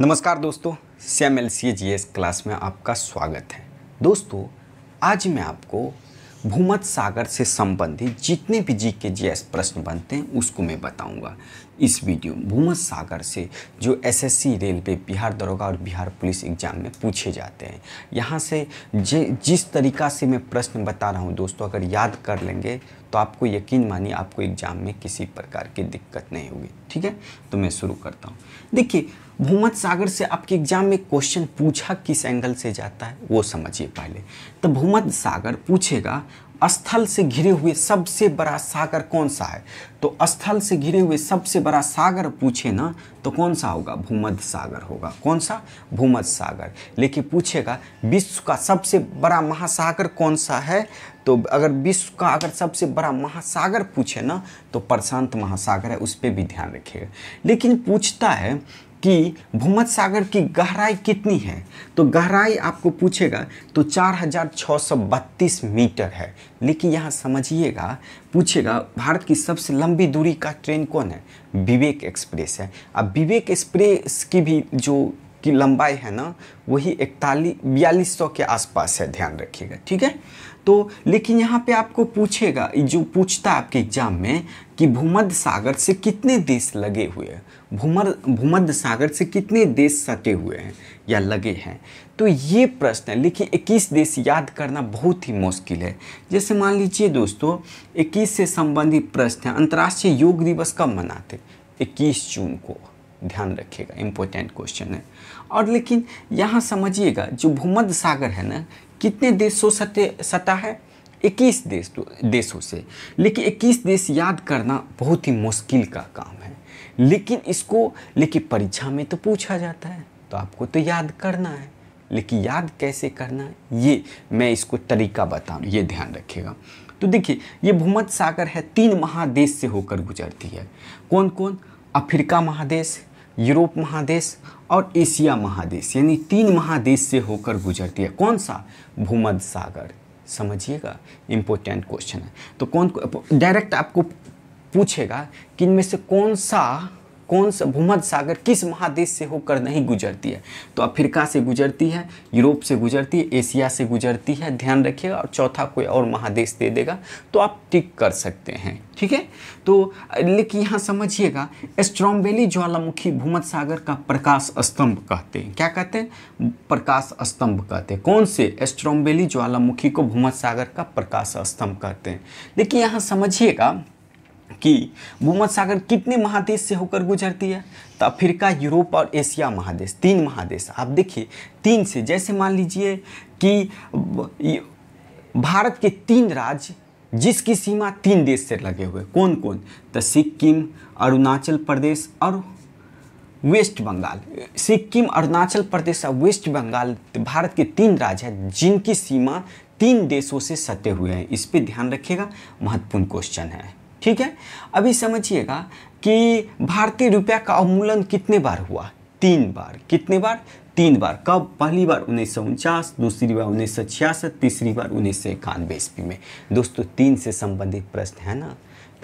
नमस्कार दोस्तों C L C G S class में आपका स्वागत है दोस्तों आज मैं आपको भूमत सागर से संबंधित जितने भी जी के जी एस प्रश्न बनते हैं उसको मैं बताऊंगा इस वीडियो भूमत सागर से जो एसएससी रेलवे बिहार दरोगा और बिहार पुलिस एग्जाम में पूछे जाते हैं यहाँ से जे जिस तरीका से मैं प्रश्न बता रहा हूँ दोस्तों अगर याद कर लेंगे तो आपको यकीन मानिए आपको एग्जाम में किसी प्रकार की दिक्कत नहीं होगी ठीक है तो मैं शुरू करता हूँ देखिए भूमध सागर से आपके एग्जाम में क्वेश्चन पूछा किस एंगल से जाता है वो समझिए पहले तो भूमध सागर पूछेगा स्थल से घिरे हुए सबसे बड़ा सागर कौन सा है तो स्थल से घिरे हुए सबसे बड़ा सागर पूछे ना तो कौन सा होगा भूमध्य सागर होगा कौन सा भूमध्य सागर लेकिन पूछेगा विश्व का सबसे बड़ा महासागर कौन सा है तो अगर विश्व का अगर सबसे बड़ा महासागर पूछे ना तो प्रशांत महासागर है उस पर भी ध्यान रखिएगा लेकिन पूछता है कि भूमध्य सागर की गहराई कितनी है तो गहराई आपको पूछेगा तो 4632 मीटर है लेकिन यहाँ समझिएगा पूछेगा भारत की सबसे लंबी दूरी का ट्रेन कौन है विवेक एक्सप्रेस है अब विवेक एक्सप्रेस की भी जो की लंबाई है ना वही इकतालीस बयालीस सौ के आसपास है ध्यान रखिएगा ठीक है तो लेकिन यहाँ पे आपको पूछेगा जो पूछता है आपके एग्जाम में कि भूमध्य सागर से कितने देश लगे हुए हैं भूमर भूमध्य सागर से कितने देश सटे हुए हैं या लगे हैं तो ये प्रश्न लेकिन इक्कीस देश याद करना बहुत ही मुश्किल है जैसे मान लीजिए दोस्तों इक्कीस से संबंधित प्रश्न अंतर्राष्ट्रीय योग दिवस कब मनाते इक्कीस जून को ध्यान रखिएगा इम्पोर्टेंट क्वेश्चन है और लेकिन यहाँ समझिएगा जो भूमध्य सागर है ना कितने देशों सत्य सता है इक्कीस देश तो, देशों से लेकिन इक्कीस देश याद करना बहुत ही मुश्किल का काम है लेकिन इसको लेकिन परीक्षा में तो पूछा जाता है तो आपको तो याद करना है लेकिन याद कैसे करना है ये मैं इसको तरीका बताऊँ ये ध्यान रखिएगा तो देखिए ये भूमध्य सागर है तीन महादेश से होकर गुजरती है कौन कौन अफ्रीका महादेश यूरोप महादेश और एशिया महादेश यानी तीन महादेश से होकर गुजरती है कौन सा भूमध्य सागर समझिएगा इम्पोर्टेंट क्वेश्चन है तो कौन डायरेक्ट आपको पूछेगा कि इनमें से कौन सा कौन सा भूमध सागर किस महादेश से होकर नहीं गुजरती है तो अफ्रीका से गुजरती है यूरोप से गुजरती है एशिया से गुजरती है ध्यान रखिएगा और चौथा कोई और महादेश दे देगा तो आप टिक कर सकते हैं ठीक है तो लेकिन यहाँ समझिएगा स्ट्रॉम्बेली ज्वालामुखी भूमध्य सागर का प्रकाश स्तंभ कहते हैं क्या कहते हैं प्रकाश स्तंभ कहते हैं कौन से स्ट्रॉम्बेली ज्वालामुखी को भूमध सागर का प्रकाश स्तंभ कहते हैं लेकिन यहाँ समझिएगा कि भूमध सागर कितने महादेश से होकर गुजरती है तो अफ्रीका यूरोप और एशिया महादेश तीन महादेश आप देखिए तीन से जैसे मान लीजिए कि भारत के तीन राज्य जिसकी सीमा तीन देश से लगे हुए कौन कौन तो सिक्किम अरुणाचल प्रदेश और वेस्ट बंगाल सिक्किम अरुणाचल प्रदेश और वेस्ट बंगाल तो भारत के तीन राज्य हैं जिनकी सीमा तीन देशों से सटे हुए हैं इस पर ध्यान रखिएगा महत्वपूर्ण क्वेश्चन है ठीक है अभी समझिएगा कि भारतीय रुपया का अवमूलन कितने बार हुआ तीन बार कितने बार तीन बार कब पहली बार उन्नीस सौ उनचास दूसरी बार उन्नीस सौ छियासठ तीसरी बार उन्नीस सौ इक्यानवे ईस्वी में दोस्तों तीन से संबंधित प्रश्न है ना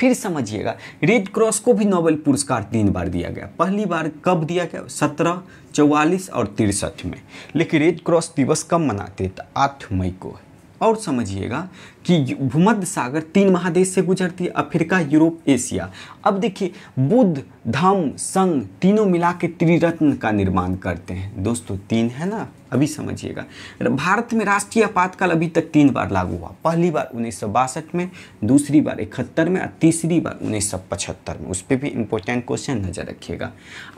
फिर समझिएगा रेड क्रॉस को भी नोबेल पुरस्कार तीन बार दिया गया पहली बार कब दिया गया सत्रह चौवालीस और तिरसठ में लेकिन रेड क्रॉस दिवस कब मनाते थे तो आठ मई को और समझिएगा कि भूमध्य सागर तीन महादेश से गुजरती है अफ्रीका यूरोप एशिया अब देखिए बुद्ध धम संघ तीनों मिला के त्रिरत्न का निर्माण करते हैं दोस्तों तीन है ना अभी समझिएगा भारत में राष्ट्रीय आपातकाल अभी तक तीन बार लागू हुआ पहली बार उन्नीस में दूसरी बार इकहत्तर में और तीसरी बार उन्नीस में उस पर भी इम्पोर्टेंट क्वेश्चन नज़र रखिएगा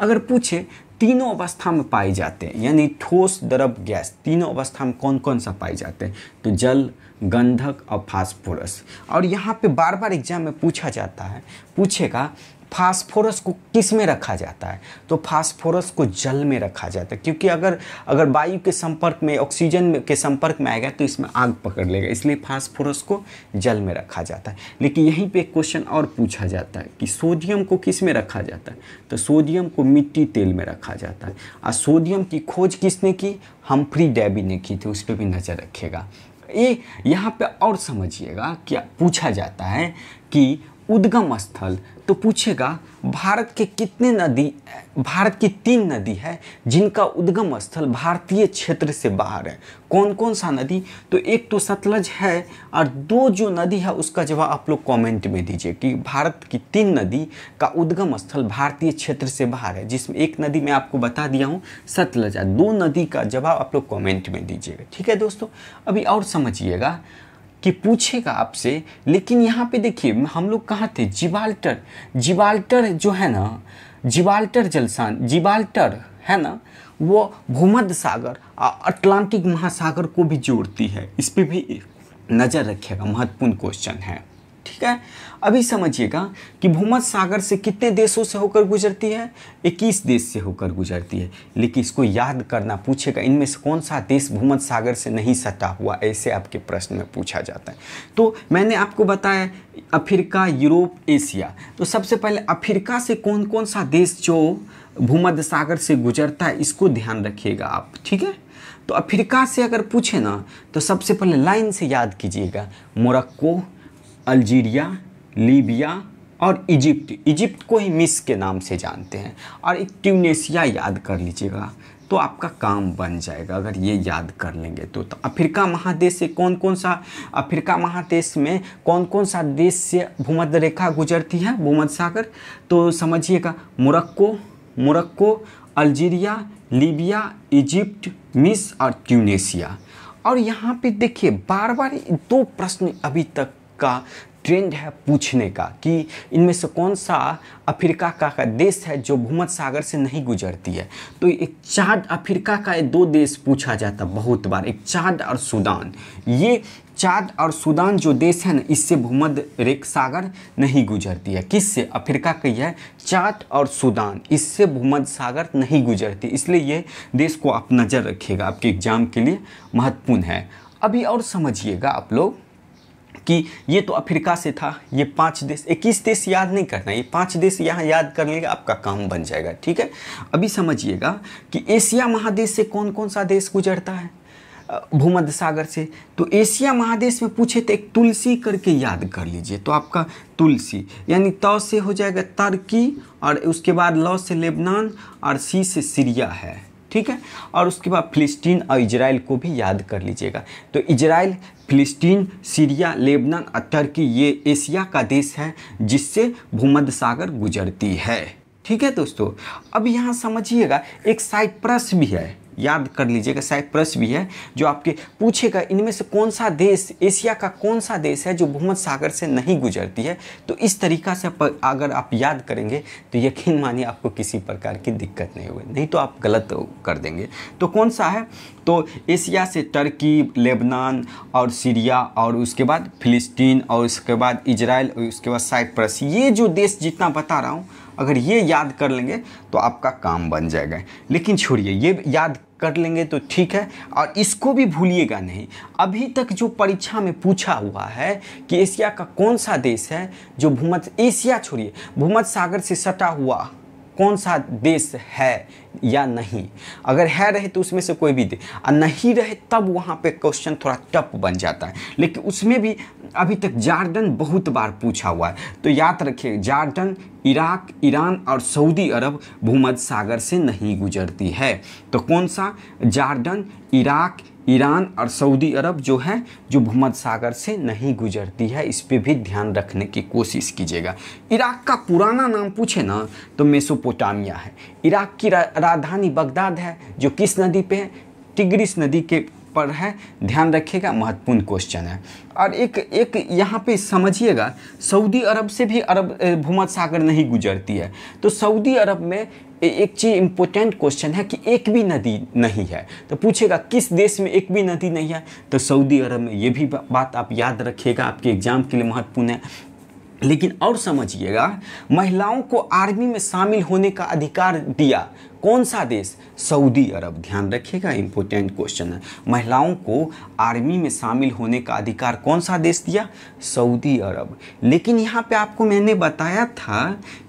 अगर पूछे तीनों अवस्था में पाए जाते हैं यानी ठोस द्रव गैस तीनों अवस्था में कौन कौन सा पाए जाते हैं तो जल गंधक और फास्फोरस और यहाँ पे बार बार एग्जाम में पूछा जाता है पूछेगा फास्फोरस को किस में रखा जाता है तो फास्फोरस को जल में रखा जाता है क्योंकि अगर अगर वायु के संपर्क में ऑक्सीजन के संपर्क में आएगा तो इसमें आग पकड़ लेगा इसलिए फास्फोरस को जल में रखा जाता है लेकिन यहीं पे क्वेश्चन और पूछा जाता है कि सोडियम को किस में रखा जाता है तो सोडियम को मिट्टी तेल में रखा जाता है और सोडियम की खोज किसने की फ्री डेबी ने की थी उस पर भी नज़र रखेगा ये यहाँ पर और समझिएगा क्या पूछा जाता है कि उद्गम स्थल तो पूछेगा भारत के कितने नदी भारत की तीन नदी है जिनका उद्गम स्थल भारतीय क्षेत्र से बाहर है कौन कौन सा नदी तो एक तो सतलज है और दो जो नदी है उसका जवाब आप लोग कमेंट में दीजिए कि भारत की तीन नदी का उद्गम स्थल भारतीय क्षेत्र से बाहर है जिसमें एक नदी मैं आपको बता दिया हूँ सतलज दो नदी का जवाब आप लोग कॉमेंट में दीजिएगा ठीक है दोस्तों अभी और समझिएगा कि पूछेगा आपसे लेकिन यहाँ पे देखिए हम लोग कहाँ थे जिबाल्टर जिबाल्टर जो है ना जिबाल्टर जलसान जिबाल्टर है ना वो भूमध्य सागर अटलांटिक महासागर को भी जोड़ती है इस पर भी नज़र रखिएगा महत्वपूर्ण क्वेश्चन है ठीक है अभी समझिएगा कि भूमध सागर से कितने देशों से होकर गुजरती है 21 देश से होकर गुजरती है लेकिन इसको याद करना पूछेगा इनमें से कौन सा देश भूमध सागर से नहीं सटा हुआ ऐसे आपके प्रश्न में पूछा जाता है तो मैंने आपको बताया अफ्रीका यूरोप एशिया तो सबसे पहले अफ्रीका से कौन कौन सा देश जो भूमध सागर से गुजरता है इसको ध्यान रखिएगा आप ठीक है तो अफ्रीका से अगर पूछे ना तो सबसे पहले लाइन से याद कीजिएगा मोरक्को अल्जीरिया लीबिया और इजिप्ट इजिप्ट को ही मिस के नाम से जानते हैं और एक ट्यूनेशिया याद कर लीजिएगा तो आपका काम बन जाएगा अगर ये याद कर लेंगे तो, तो अफ्रीका महादेश से कौन कौन सा अफ्रीका महादेश में कौन कौन सा देश से भूमध्य रेखा गुजरती है भूमध्य सागर तो समझिएगा Morocco Morocco Algeria Libya Egypt मिस और ट्यूनेशिया और यहाँ पे देखिए बार बार दो प्रश्न अभी तक का ट्रेंड है पूछने का कि इनमें से कौन सा अफ्रीका का, का देश है जो भूमध सागर से नहीं गुजरती है तो एक चाद अफ्रीका का दो देश पूछा जाता बहुत बार एक चाद और सूडान ये चाद और सूडान जो देश है ना इससे भूमध रेख सागर नहीं गुजरती है किससे अफ्रीका का यह चाद और सूडान इससे भूमध सागर नहीं गुजरती इसलिए ये देश को आप नज़र रखिएगा आपके एग्जाम के लिए महत्वपूर्ण है अभी और समझिएगा आप लोग कि ये तो अफ्रीका से था ये पांच देश इक्कीस देश याद नहीं करना ये पांच देश यहाँ याद कर लेगा आपका काम बन जाएगा ठीक है अभी समझिएगा कि एशिया महादेश से कौन कौन सा देश गुजरता है भूमध्य सागर से तो एशिया महादेश में पूछे तो एक तुलसी करके याद कर लीजिए तो आपका तुलसी यानी तौ से हो जाएगा तर्की और उसके बाद लौ से लेबनान और सी से सीरिया है ठीक है और उसके बाद फिलिस्तीन और इजराइल को भी याद कर लीजिएगा तो इजराइल फिलिस्तीन सीरिया लेबनान और टर्की ये एशिया का देश है जिससे भूमध्य सागर गुजरती है ठीक है दोस्तों अब यहाँ समझिएगा एक साइप्रस भी है याद कर लीजिएगा साइप्रस भी है जो आपके पूछेगा इनमें से कौन सा देश एशिया का कौन सा देश है जो भूमध सागर से नहीं गुजरती है तो इस तरीका से अगर आप याद करेंगे तो यकीन मानिए आपको किसी प्रकार की दिक्कत नहीं होगी नहीं तो आप गलत कर देंगे तो कौन सा है तो एशिया से टर्की लेबनान और सीरिया और उसके बाद फिलिस्तीन और उसके बाद इजराइल और उसके बाद साइप्रस ये जो देश जितना बता रहा हूँ अगर ये याद कर लेंगे तो आपका काम बन जाएगा लेकिन छोड़िए ये याद कर लेंगे तो ठीक है और इसको भी भूलिएगा नहीं अभी तक जो परीक्षा में पूछा हुआ है कि एशिया का कौन सा देश है जो भूमध्य एशिया छोड़िए भूमध सागर से सटा हुआ कौन सा देश है या नहीं अगर है रहे तो उसमें से कोई भी दे और नहीं रहे तब वहाँ पे क्वेश्चन थोड़ा टफ बन जाता है लेकिन उसमें भी अभी तक जार्डन बहुत बार पूछा हुआ है तो याद रखिए जार्डन इराक ईरान और सऊदी अरब भूमध्य सागर से नहीं गुजरती है तो कौन सा जार्डन इराक ईरान और सऊदी अरब जो है जो भूमध सागर से नहीं गुजरती है इस पर भी ध्यान रखने की कोशिश कीजिएगा इराक का पुराना नाम पूछे ना तो मेसोपोटामिया है इराक की राजधानी बगदाद है जो किस नदी पे है टिग्रिस नदी के पर है ध्यान रखिएगा महत्वपूर्ण क्वेश्चन है और एक एक यहाँ पे समझिएगा सऊदी अरब से भी अरब सागर नहीं गुजरती है तो सऊदी अरब में एक चीज़ इम्पोर्टेंट क्वेश्चन है कि एक भी नदी नहीं है तो पूछेगा किस देश में एक भी नदी नहीं है तो सऊदी अरब में ये भी बात आप याद रखिएगा आपके एग्ज़ाम के लिए महत्वपूर्ण है लेकिन और समझिएगा महिलाओं को आर्मी में शामिल होने का अधिकार दिया कौन सा देश सऊदी अरब ध्यान रखिएगा इंपॉर्टेंट क्वेश्चन है महिलाओं को आर्मी में शामिल होने का अधिकार कौन सा देश दिया सऊदी अरब लेकिन यहाँ पे आपको मैंने बताया था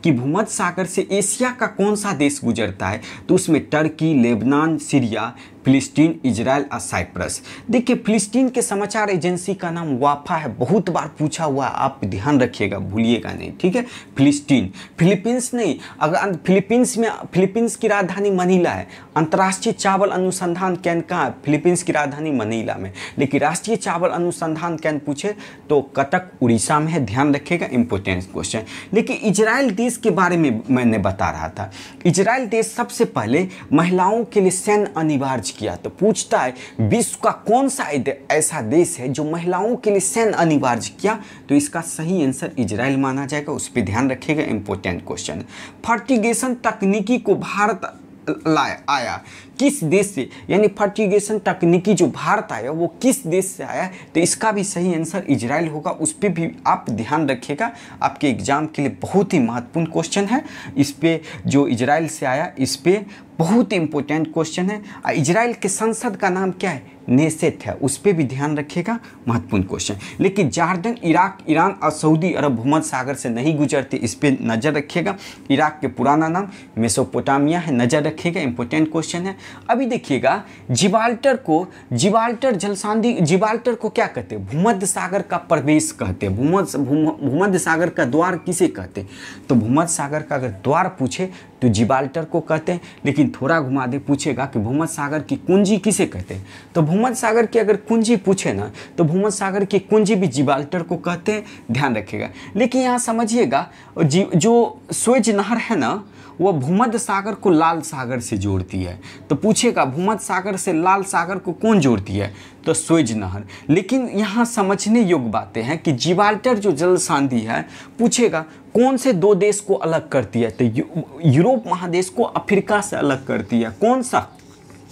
कि भूमध सागर से एशिया का कौन सा देश गुजरता है तो उसमें Turkey Lebanon Syria Palestine Israel और साइप्रस देखिए फिलिस्तीन के समाचार एजेंसी का नाम वाफा है बहुत बार पूछा हुआ आप ध्यान रखिएगा भूलिएगा नहीं ठीक है फिलिस्तीन फिलीपींस नहीं अगर फिलीपींस में फिलीपींस की राजधानी मनीला है अंतर्राष्ट्रीय चावल अनुसंधान केंद्र कहाँ है फिलीपींस की राजधानी मनीला में लेकिन राष्ट्रीय चावल अनुसंधान केंद्र पूछे तो कटक उड़ीसा में है ध्यान रखिएगा इंपोर्टेंट क्वेश्चन लेकिन इजराइल देश के बारे में मैंने बता रहा था इजराइल देश सबसे पहले महिलाओं के लिए सैन्य अनिवार्य किया तो पूछता है विश्व का कौन सा ऐसा देश है जो महिलाओं के लिए सैन्य अनिवार्य किया तो इसका सही आंसर इजराइल माना जाएगा उस पर ध्यान रखिएगा इंपॉर्टेंट क्वेश्चन फर्टिगेशन तकनीकी को भारत लाया आया किस देश से यानी फर्टिगेशन तकनीकी जो भारत आया वो किस देश से आया तो इसका भी सही आंसर इजराइल होगा उस पर भी आप ध्यान रखिएगा आपके एग्जाम के लिए बहुत ही महत्वपूर्ण क्वेश्चन है इस पर जो इजराइल से आया इस पर बहुत इंपॉर्टेंट क्वेश्चन है इजराइल के संसद का नाम क्या है नेसेथ है उस पर भी ध्यान रखिएगा महत्वपूर्ण क्वेश्चन लेकिन जार्डन इराक ईरान और सऊदी अरब भूमध सागर से नहीं गुजरते इस पर नज़र रखिएगा इराक के पुराना नाम मेसोपोटामिया है नज़र रखिएगा इंपॉर्टेंट क्वेश्चन है अभी देखिएगा जिबाल्टर को जिबाल्टर जलसांधी जिबाल्टर को क्या कहते हैं भूमध सागर का प्रवेश कहते हैं भूमध भूमध सागर का द्वार किसे कहते हैं तो भूमध सागर का अगर द्वार पूछे तो जिबाल्टर को कहते हैं लेकिन लेकिन थोड़ा घुमा दे पूछेगा कि भूमध सागर की कुंजी किसे कहते हैं तो भूमध सागर की अगर कुंजी पूछे ना तो भूमध सागर की कुंजी भी जिबाल्टर को कहते हैं ध्यान रखिएगा लेकिन यहाँ समझिएगा जो स्वेज नहर है ना वह भूमध्य सागर को लाल सागर से जोड़ती है तो पूछेगा भूमध्य सागर से लाल सागर को कौन जोड़ती है तो स्वेज नहर लेकिन यहाँ समझने योग्य बातें हैं कि जीवाल्टर जो जल शांति है पूछेगा कौन से दो देश को अलग करती है तो यू, यूरोप महादेश को अफ्रीका से अलग करती है कौन सा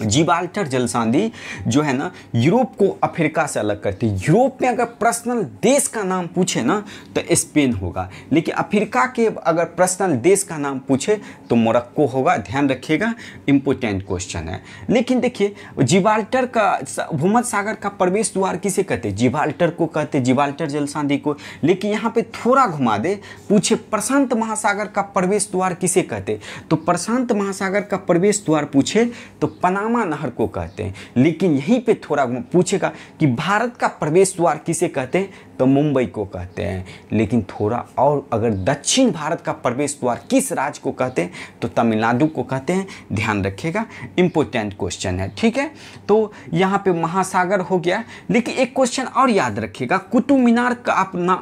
जीबाल्टर जलसांधि जो है ना यूरोप को अफ्रीका से अलग करती है यूरोप में अगर पर्सनल देश का नाम पूछे ना तो स्पेन होगा लेकिन अफ्रीका के अगर पर्सनल देश का नाम पूछे तो मोरक्को होगा ध्यान रखिएगा इम्पोर्टेंट क्वेश्चन है लेकिन देखिए जीबाल्टर का भूमध सागर का प्रवेश द्वार किसे कहते हैं को कहते हैं जिबाल्टर जल को लेकिन यहाँ पर थोड़ा घुमा दे पूछे प्रशांत महासागर का प्रवेश द्वार किसे कहते तो प्रशांत महासागर का प्रवेश द्वार पूछे तो पना सामा नहर को कहते हैं लेकिन यहीं पे थोड़ा पूछेगा कि भारत का प्रवेश द्वार किसे कहते हैं तो मुंबई को कहते हैं लेकिन थोड़ा और अगर दक्षिण भारत का प्रवेश द्वार किस राज्य को कहते हैं तो तमिलनाडु को कहते हैं ध्यान रखिएगा इंपोर्टेंट क्वेश्चन है ठीक है तो यहाँ पे महासागर हो गया लेकिन एक क्वेश्चन और याद रखिएगा कुतुब मीनार का आप ना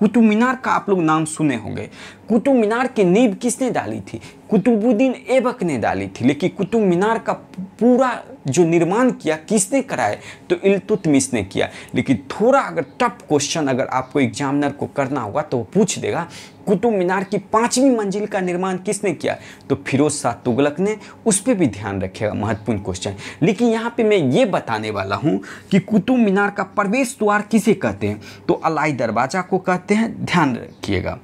कुतुब मीनार का आप लोग नाम सुने होंगे कुतुब मीनार की नींव किसने डाली थी कुतुबुद्दीन ऐबक ने डाली थी लेकिन कुतुब मीनार का पूरा जो निर्माण किया किसने कराए तो इलतुतमिस ने किया लेकिन थोड़ा अगर टफ क्वेश्चन अगर आपको एग्जामिनर को करना होगा तो वो पूछ देगा कुतुब मीनार की पाँचवीं मंजिल का निर्माण किसने किया तो फिरोज शाह तुगलक ने उस पर भी ध्यान रखेगा महत्वपूर्ण क्वेश्चन लेकिन यहाँ पे मैं ये बताने वाला हूँ कि कुतुब मीनार का प्रवेश द्वार किसे कहते हैं तो अलाई दरवाज़ा को कहते हैं ध्यान रखिएगा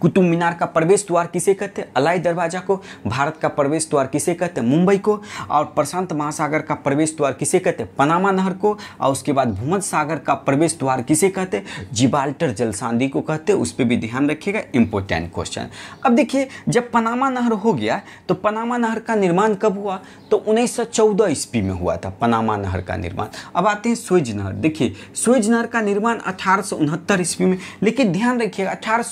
कुतुब मीनार का प्रवेश द्वार किसे कहते हैं अलाई दरवाजा को भारत का प्रवेश द्वार किसे कहते हैं मुंबई को और प्रशांत महासागर का प्रवेश द्वार किसे कहते हैं पनामा नहर को और उसके बाद भूमध सागर का प्रवेश द्वार किसे कहते हैं जिबाल्टर जलसांदी को कहते हैं उस पर भी ध्यान रखिएगा इंपॉर्टेंट क्वेश्चन अब देखिए जब पनामा नहर हो गया तो पनामा नहर का निर्माण कब हुआ तो उन्नीस सौ ईस्वी में हुआ था पनामा नहर का निर्माण अब आते हैं स्वेज नहर देखिए स्वेज नहर का निर्माण अठारह ईस्वी में लेकिन ध्यान रखिएगा अठारह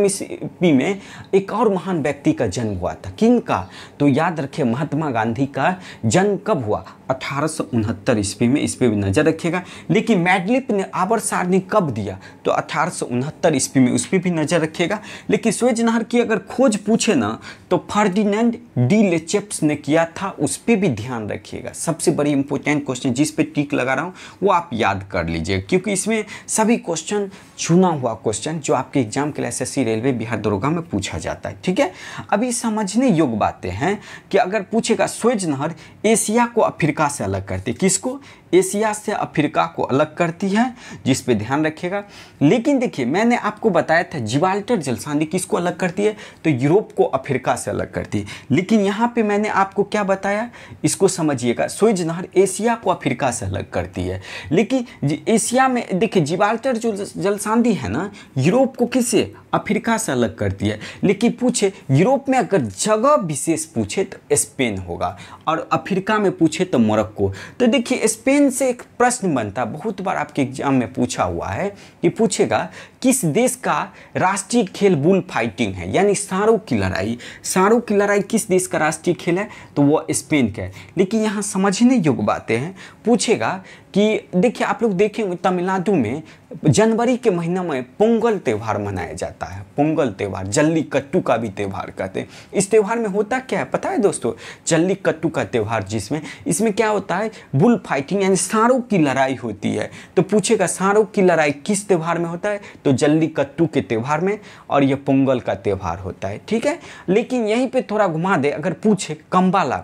में ईस्वी में एक और महान व्यक्ति का जन्म हुआ था किन का तो याद रखें महात्मा गांधी का जन्म कब हुआ अठारह ईस्वी में इस पर भी नज़र रखेगा लेकिन मैडलिप ने आवर सारणी कब दिया तो अठारह ईस्वी में उस पर भी नज़र रखेगा लेकिन स्वेज नहर की अगर खोज पूछे ना तो फर्डिनेंड डी लेचेप्स ने किया था उस पर भी ध्यान रखिएगा सबसे बड़ी इंपॉर्टेंट क्वेश्चन जिस पे टिक लगा रहा हूँ वो आप याद कर लीजिएगा क्योंकि इसमें सभी क्वेश्चन चुना हुआ क्वेश्चन जो आपके एग्जाम के लिए एस रेलवे बिहार दरोगा में पूछा जाता है ठीक है अभी समझने योग्य बातें हैं कि अगर पूछेगा स्वेज नहर एशिया को अफ्रीका तरीका से अलग करते किसको एशिया से अफ्रीका को अलग करती है जिस पे ध्यान रखिएगा लेकिन देखिए मैंने आपको बताया था जिबाल्टर जलसांडी किसको अलग करती है तो यूरोप को अफ्रीका से अलग करती है लेकिन यहाँ पे मैंने आपको क्या बताया इसको समझिएगा सोइज नहर एशिया को अफ्रीका से अलग करती है लेकिन एशिया में देखिए जिबाल्टर जो जलसांडी है ना यूरोप को किससे अफ्रीका से अलग करती है लेकिन पूछे यूरोप में अगर जगह विशेष पूछे तो स्पेन होगा और अफ्रीका में पूछे तो मोरक्को तो देखिए स्पेन क्वेश्चन से एक प्रश्न बनता बहुत बार आपके एग्जाम में पूछा हुआ है कि पूछेगा किस देश का राष्ट्रीय खेल बुल फाइटिंग है यानी सारों की लड़ाई सारों की लड़ाई किस देश का राष्ट्रीय खेल है तो वो स्पेन का है लेकिन यहाँ समझने योग्य बातें हैं पूछेगा कि देखिए आप लोग देखें तमिलनाडु में जनवरी के महीने में पोंगल त्यौहार मनाया जाता है पोंगल त्यौहार जल्ली कट्टू का भी त्यौहार कहते हैं इस त्यौहार में होता क्या है पता है दोस्तों जल्ली कट्टू का त्यौहार जिसमें इसमें क्या होता है बुल फाइटिंग यानी सारों की लड़ाई होती है तो पूछेगा सारों की लड़ाई किस त्यौहार में होता है तो जल्दी कट्टू के त्यौहार में और यह पोंगल का त्यौहार होता है ठीक है लेकिन यहीं पर थोड़ा घुमा दे अगर पूछे कम्बाला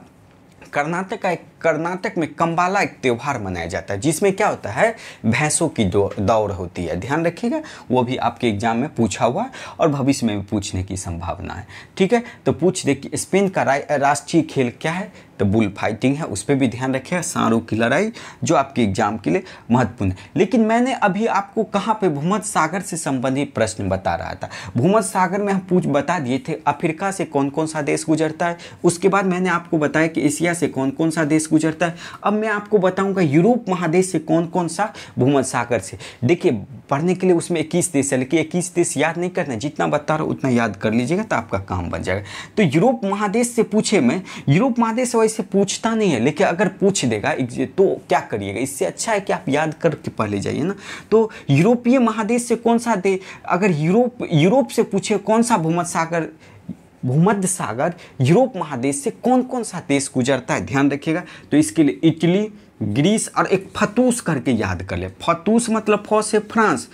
कर्नाटक का एक कर्नाटक में कंबाला एक त्यौहार मनाया जाता है जिसमें क्या होता है भैंसों की दौड़ होती है ध्यान रखिएगा वो भी आपके एग्जाम में पूछा हुआ है और भविष्य में भी पूछने की संभावना है ठीक है तो पूछ देखिए स्पेन का राष्ट्रीय खेल क्या है तो बुल फाइटिंग है उस पर भी ध्यान रखिएगा सारों की लड़ाई जो आपके एग्जाम के लिए महत्वपूर्ण है लेकिन मैंने अभी आपको कहाँ पर भूमध सागर से संबंधित प्रश्न बता रहा था भूमत सागर में हम पूछ बता दिए थे अफ्रीका से कौन कौन सा देश गुजरता है उसके बाद मैंने आपको बताया कि एशिया से कौन कौन सा देश देश गुजरता है अब मैं आपको बताऊंगा यूरोप महादेश से कौन कौन सा भूमध सागर से देखिए पढ़ने के लिए उसमें इक्कीस देश है लेकिन इक्कीस देश याद नहीं करना जितना बता रहा उतना याद कर लीजिएगा तो आपका काम बन जाएगा तो यूरोप महादेश से पूछे मैं यूरोप महादेश वैसे पूछता नहीं है लेकिन अगर पूछ देगा तो क्या करिएगा इससे अच्छा है कि आप याद करके पहले जाइए ना तो यूरोपीय महादेश से कौन सा दे अगर यूरोप यूरोप से पूछे कौन सा भूमध सागर भूमध्य सागर यूरोप महादेश से कौन कौन सा देश गुजरता है ध्यान रखिएगा तो इसके लिए इटली ग्रीस और एक फतूस करके याद कर ले फतूस मतलब फौस है फ्रांस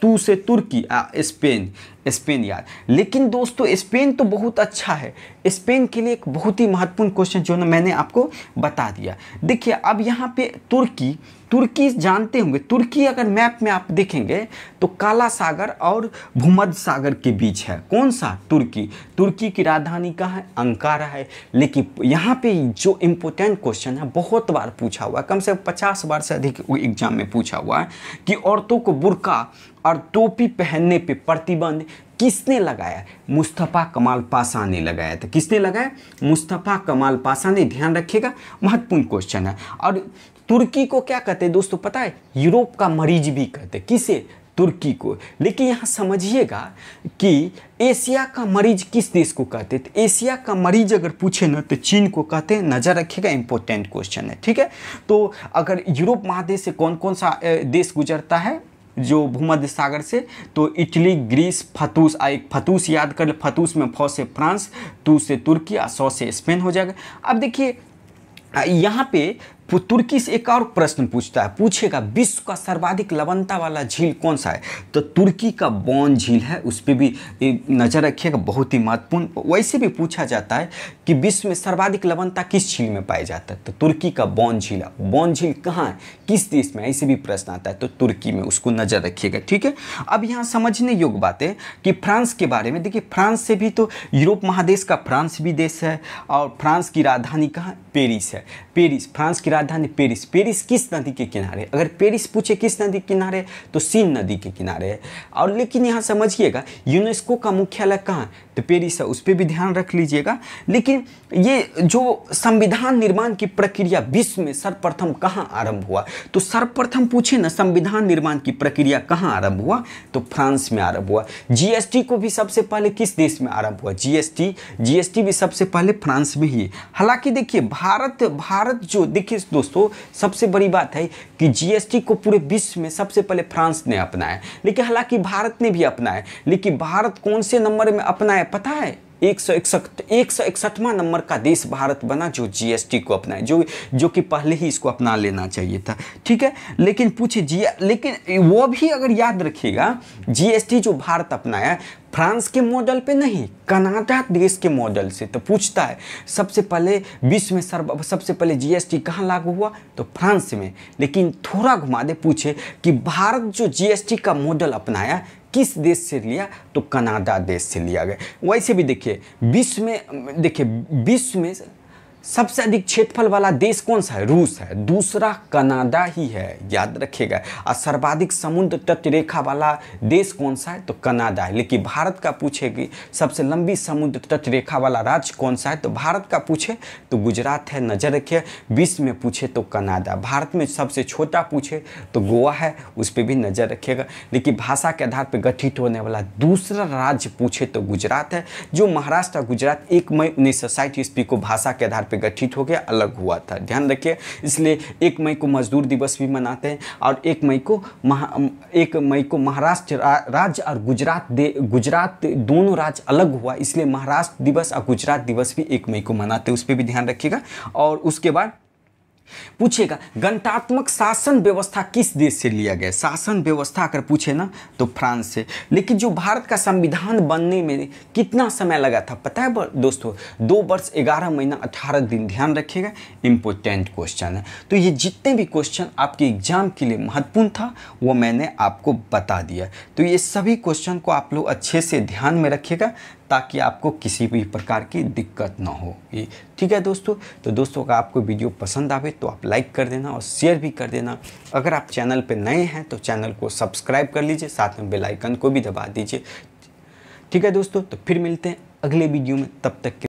तू से तुर्की आ स्पेन स्पेन यार लेकिन दोस्तों स्पेन तो बहुत अच्छा है स्पेन के लिए एक बहुत ही महत्वपूर्ण क्वेश्चन जो ना मैंने आपको बता दिया देखिए अब यहाँ पे तुर्की तुर्की जानते होंगे तुर्की अगर मैप में आप देखेंगे तो काला सागर और भूमध्य सागर के बीच है कौन सा तुर्की तुर्की की राजधानी कहाँ है अंकारा है लेकिन यहाँ पे जो इम्पोर्टेंट क्वेश्चन है बहुत बार पूछा हुआ है कम से कम पचास बार से अधिक एग्जाम में पूछा हुआ है कि औरतों को बुरका और टोपी पहनने पे प्रतिबंध किसने लगाया मुस्तफ़ा कमाल पाशा ने लगाया था किसने लगाया मुस्तफ़ा कमाल पाशा ने ध्यान रखिएगा महत्वपूर्ण क्वेश्चन है और तुर्की को क्या कहते हैं दोस्तों पता है यूरोप का मरीज भी कहते किसे तुर्की को लेकिन यहाँ समझिएगा कि एशिया का मरीज किस देश को कहते तो एशिया का मरीज अगर पूछे ना तो चीन को कहते हैं नज़र रखिएगा इंपॉर्टेंट क्वेश्चन है ठीक है तो अगर यूरोप महादेश से कौन कौन सा देश गुजरता है जो भूमध्य सागर से तो इटली ग्रीस फतूस आ एक फतूस याद कर ले फतूस में फौ से फ्रांस तू से तुर्की और सौ से स्पेन हो जाएगा अब देखिए यहाँ पे तुर्की से एक और प्रश्न पूछता है पूछेगा विश्व का सर्वाधिक लवनता वाला झील कौन सा है तो तुर्की का बॉन झील है उस पर भी नज़र रखिएगा बहुत ही महत्वपूर्ण वैसे भी पूछा जाता है कि विश्व में सर्वाधिक लवनता किस झील में पाया जाता है तो तुर्की का बॉन झील बॉन झील कहाँ है किस देश में ऐसे भी प्रश्न आता है तो तुर्की में उसको नज़र रखिएगा ठीक है अब यहाँ समझने योग्य बात है कि फ्रांस के बारे में देखिए फ्रांस से भी तो यूरोप महादेश का फ्रांस भी देश है और फ्रांस की राजधानी कहाँ पेरिस है पेरिस फ्रांस की राजधानी पेरिस पेरिस किस नदी के किनारे अगर पेरिस पूछे किस नदी के किनारे तो सीन नदी के किनारे है और लेकिन यहाँ समझिएगा यूनेस्को का मुख्यालय कहाँ तो पेरिस है उस पर भी ध्यान रख लीजिएगा लेकिन ये जो संविधान निर्माण की प्रक्रिया विश्व में सर्वप्रथम कहाँ आरंभ हुआ तो सर्वप्रथम पूछे ना संविधान निर्माण की प्रक्रिया कहाँ आरंभ हुआ तो फ्रांस में आरंभ हुआ जीएसटी को भी सबसे पहले किस देश में आरंभ हुआ जीएसटी जीएसटी भी सबसे पहले फ्रांस में ही हालांकि देखिए भारत भारत भारत जो देखिए दोस्तों सबसे बड़ी बात है कि जीएसटी को पूरे विश्व में सबसे पहले फ्रांस ने अपनाया लेकिन हालांकि भारत ने भी अपनाया लेकिन भारत कौन से नंबर में अपनाया पता है एक सौ इकसठ एक सौ इकसठवां नंबर का देश भारत बना जो जीएसटी को अपनाए जो जो कि पहले ही इसको अपना लेना चाहिए था ठीक है लेकिन पूछे जी लेकिन वो भी अगर याद रखिएगा जीएसटी जो भारत अपनाया फ्रांस के मॉडल पे नहीं कनाडा देश के मॉडल से तो पूछता है सबसे पहले विश्व में सर्व सबसे पहले जीएसटी कहाँ लागू हुआ तो फ्रांस में लेकिन थोड़ा घुमा दे पूछे कि भारत जो जीएसटी का मॉडल अपनाया किस देश से लिया तो कनाडा देश से लिया गया वैसे भी देखिए विश्व में देखिए विश्व में सबसे अधिक क्षेत्रफल वाला देश कौन सा है रूस है दूसरा कनाडा ही है याद रखेगा और सर्वाधिक समुद्र तट रेखा वाला देश कौन सा है तो कनाडा है लेकिन भारत का पूछेगी सबसे लंबी समुद्र तट रेखा वाला राज्य कौन सा है तो भारत का पूछे तो गुजरात है नज़र रखिए विश्व में पूछे तो कनाडा भारत में सबसे छोटा पूछे तो गोवा है उस पर भी नज़र रखिएगा लेकिन भाषा के आधार पर गठित होने वाला दूसरा राज्य पूछे तो गुजरात है जो महाराष्ट्र गुजरात एक मई उन्नीस ईस्वी को भाषा के आधार पे गठित होकर अलग हुआ था ध्यान रखिए इसलिए एक मई को मजदूर दिवस भी मनाते हैं और एक मई को महा एक मई को महाराष्ट्र राज्य और गुजरात गुजरात दोनों राज्य अलग हुआ इसलिए महाराष्ट्र दिवस और गुजरात दिवस भी एक मई को मनाते हैं उस पर भी ध्यान रखिएगा और उसके बाद पूछेगा गणतात्मक शासन व्यवस्था किस देश से लिया गया शासन व्यवस्था अगर पूछे ना तो फ्रांस से लेकिन जो भारत का संविधान बनने में कितना समय लगा था पता है दोस्तों दो वर्ष ग्यारह महीना अठारह दिन ध्यान रखिएगा इम्पोर्टेंट क्वेश्चन है तो ये जितने भी क्वेश्चन आपके एग्जाम के लिए महत्वपूर्ण था वो मैंने आपको बता दिया तो ये सभी क्वेश्चन को आप लोग अच्छे से ध्यान में रखिएगा ताकि आपको किसी भी प्रकार की दिक्कत ना हो ठीक है दोस्तों तो दोस्तों अगर आपको वीडियो पसंद आवे तो आप लाइक कर देना और शेयर भी कर देना अगर आप चैनल पर नए हैं तो चैनल को सब्सक्राइब कर लीजिए साथ में बेलाइकन को भी दबा दीजिए ठीक है दोस्तों तो फिर मिलते हैं अगले वीडियो में तब तक के